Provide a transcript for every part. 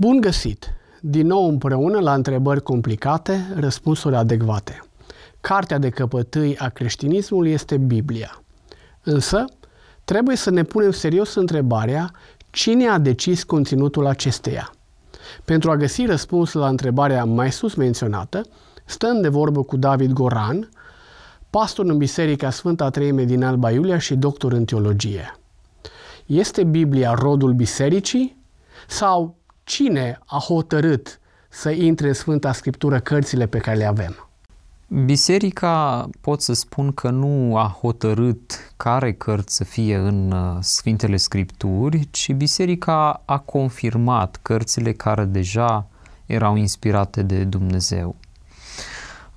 Bun găsit! Din nou împreună la întrebări complicate, răspunsuri adecvate. Cartea de căpătâi a creștinismului este Biblia. Însă, trebuie să ne punem serios întrebarea cine a decis conținutul acesteia. Pentru a găsi răspuns la întrebarea mai sus menționată, stăm de vorbă cu David Goran, pastor în Biserica Sfânta Treime din Alba Iulia și doctor în teologie. Este Biblia rodul bisericii sau Cine a hotărât să intre în Sfânta Scriptură cărțile pe care le avem? Biserica pot să spun că nu a hotărât care cărți să fie în uh, Sfintele Scripturi, ci biserica a confirmat cărțile care deja erau inspirate de Dumnezeu.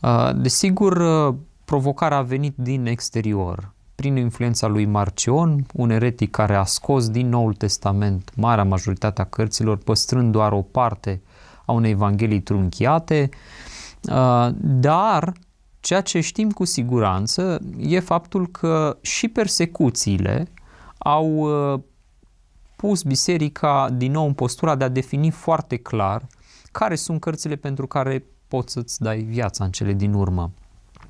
Uh, desigur, uh, provocarea a venit din exterior prin influența lui Marcion, un eretic care a scos din Noul Testament marea majoritatea cărților, păstrând doar o parte a unei evanghelii trunchiate, uh, dar ceea ce știm cu siguranță e faptul că și persecuțiile au uh, pus biserica din nou în postura de a defini foarte clar care sunt cărțile pentru care poți să-ți dai viața în cele din urmă.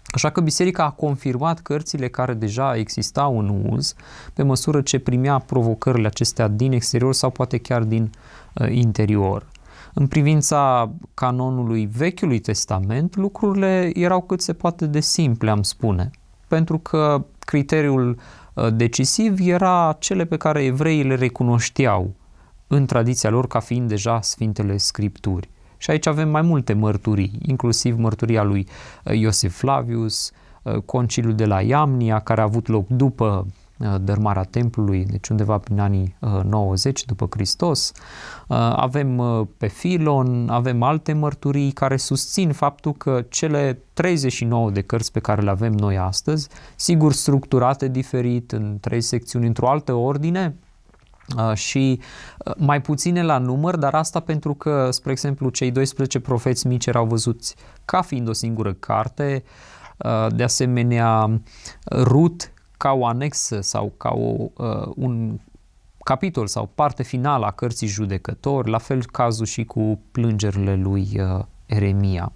Așa că biserica a confirmat cărțile care deja existau în uz pe măsură ce primea provocările acestea din exterior sau poate chiar din uh, interior. În privința canonului Vechiului Testament, lucrurile erau cât se poate de simple, am spune, pentru că criteriul uh, decisiv era cele pe care evreii le recunoșteau în tradiția lor ca fiind deja Sfintele Scripturi. Și aici avem mai multe mărturii, inclusiv mărturia lui uh, Iosif Flavius, uh, conciliul de la Iamnia, care a avut loc după uh, dărmarea templului, deci undeva prin anii 90 după Hristos. Avem pe Filon, avem alte mărturii care susțin faptul că cele 39 de cărți pe care le avem noi astăzi, sigur structurate diferit în trei secțiuni, într-o altă ordine, și mai puține la număr, dar asta pentru că, spre exemplu, cei 12 profeți mici erau văzuți ca fiind o singură carte, de asemenea Rut ca o anexă sau ca o, un capitol sau parte finală a cărții judecători, la fel cazul și cu plângerile lui Eremia.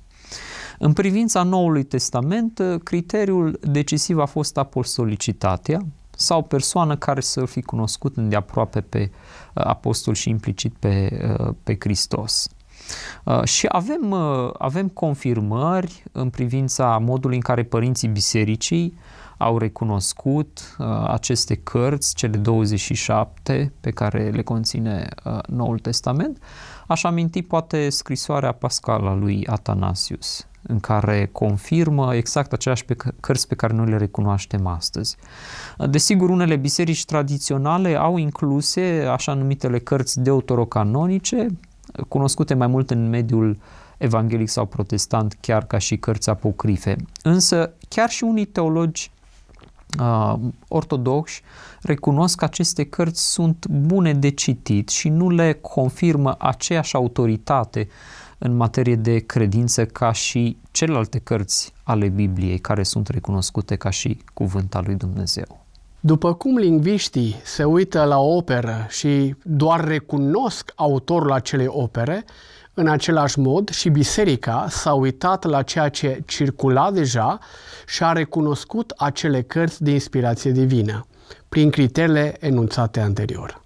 În privința Noului Testament, criteriul decisiv a fost apostolicitatea, sau persoană care să fi cunoscut îndeaproape pe uh, apostol și implicit pe, uh, pe Hristos. Uh, și avem, avem confirmări în privința modului în care părinții bisericii au recunoscut aceste cărți, cele 27 pe care le conține Noul Testament. Aș aminti poate scrisoarea Pascal a lui Atanasius, în care confirmă exact aceeași cărți pe care noi le recunoaștem astăzi. Desigur, unele biserici tradiționale au incluse așa numitele cărți deuterocanonice, cunoscute mai mult în mediul evanghelic sau protestant, chiar ca și cărți apocrife. Însă, chiar și unii teologi uh, ortodoxi recunosc că aceste cărți sunt bune de citit și nu le confirmă aceeași autoritate în materie de credință ca și celelalte cărți ale Bibliei care sunt recunoscute ca și cuvânt al lui Dumnezeu. După cum lingviștii se uită la o operă și doar recunosc autorul acelei opere, în același mod și biserica s-a uitat la ceea ce circula deja și a recunoscut acele cărți de inspirație divină, prin criteriile enunțate anterior.